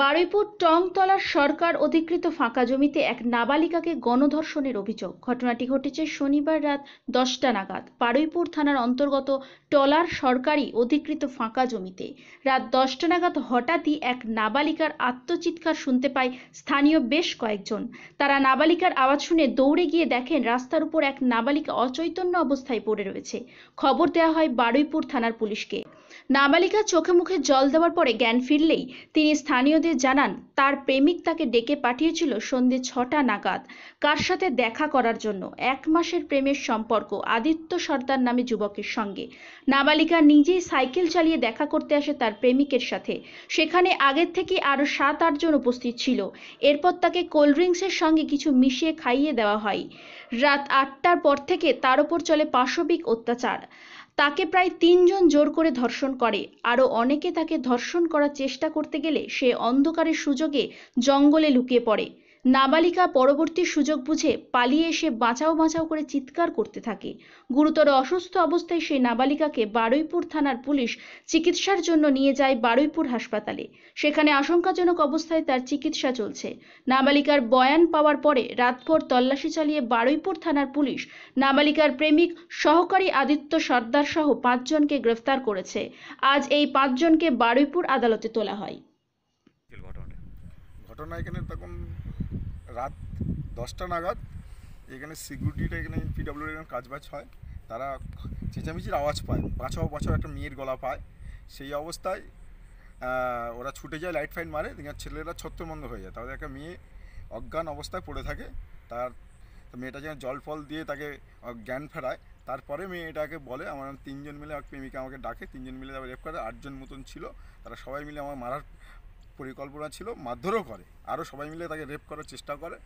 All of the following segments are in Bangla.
বারুইপুর টংতলার সরকার অধিকৃত ফাঁকা জমিতে এক নাবালিকাকে গণধর্ষণের অভিযোগ ঘটনাটি ঘটেছে শনিবার রাত দশটা নাগাদ বারুইপুর থানার অন্তর্গত টলার সরকারি অধিকৃত ফাঁকা জমিতে রাত দশটা নাগাদ হঠাৎই এক নাবালিকার আত্মচিৎকার শুনতে পায় স্থানীয় বেশ কয়েকজন তারা নাবালিকার আওয়াজ শুনে দৌড়ে গিয়ে দেখেন রাস্তার উপর এক নাবালিকা অচৈতন্য অবস্থায় পড়ে রয়েছে খবর দেওয়া হয় বারুইপুর থানার পুলিশকে নাবালিকা চোখে মুখে জল দেওয়ার পরে জ্ঞান ফিরলেই তিনি স্থানীয়দের জানান তার প্রেমিক তাকে ডেকে পাঠিয়েছিল সন্ধে ছটা নাগাদ কার সাথে দেখা করার জন্য এক মাসের প্রেমের সম্পর্ক আদিত্য সর্দার নামে যুবকের সঙ্গে নাবালিকা নিজেই সাইকেল চালিয়ে দেখা করতে আসে তার প্রেমিকের সাথে সেখানে আগের থেকে আরও সাত আটজন উপস্থিত ছিল এরপর তাকে কোল্ড ড্রিঙ্কসের সঙ্গে কিছু মিশিয়ে খাইয়ে দেওয়া হয় রাত আটটার পর থেকে তার ওপর চলে পাশবিক অত্যাচার তাকে প্রায় তিনজন জোর করে ধর্ষণ করে আরও অনেকে তাকে ধর্ষণ করার চেষ্টা করতে গেলে সে অন্ধকারের সুযোগে জঙ্গলে লুকিয়ে পড়ে নাবালিকা পরবর্তী সুযোগ বুঝে পালিয়ে এসে বাঁচাও বাঁচাও করে চিৎকার করতে থাকে গুরুতর অসুস্থ অবস্থায় সেই নাবালিকাকে বারুইপুর থানার পুলিশ চিকিৎসার জন্য নিয়ে যায় বারুইপুর হাসপাতালে সেখানে আশঙ্কাজনক অবস্থায় তার চিকিৎসা চলছে নাবালিকার বয়ান পাওয়ার পরে রাতভর তল্লাশি চালিয়ে বারুইপুর থানার পুলিশ নাবালিকার প্রেমিক সহকারী আদিত্য সর্দার সহ পাঁচজনকে গ্রেফতার করেছে আজ এই পাঁচজনকে বারুইপুর আদালতে তোলা হয় ঘটনা এখানে তখন রাত দশটা নাগাদ এখানে সিকিউরিটিটা এখানে পিডাব্লিউ এখানে কাজবাজ হয় তারা চেঁচামেচির আওয়াজ পায় বাঁচাও বাঁচাও একটা মেয়ের গলা পায় সেই অবস্থায় ওরা ছুটে যায় লাইট ফাইট মারে ছেলেরা ছত্রবন্ধ হয়ে যায় তাহলে একটা মেয়ে অজ্ঞান অবস্থায় পড়ে থাকে তার মেয়েটা যেন জল ফল দিয়ে তাকে জ্ঞান ফেরায় তারপরে মেয়েটাকে বলে আমার তিনজন মিলে এক প্রেমিকা আমাকে ডাকে তিনজন মিলে তারপর রেপ করে আটজন মতন ছিল তারা সবাই মিলে আমার মারার পরিকল্পনা ছিল মারধরও করে আরও সবাই মিলে তাকে রেপ করার চেষ্টা করে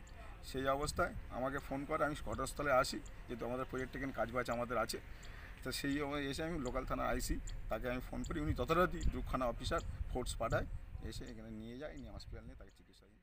সেই অবস্থায় আমাকে ফোন করে আমি ঘটনাস্থলে আসি যেহেতু আমাদের প্রজেক্টে এখানে কাজ বাজ আমাদের আছে তো সেই এসে আমি লোকাল থানা আইসি তাকে আমি ফোন করি উনি তথারতি দুখানা অফিসার ফোর্স পাঠায় এসে এখানে নিয়ে যায় নিয়ে হসপিটাল নিয়ে তাকে চিকিৎসা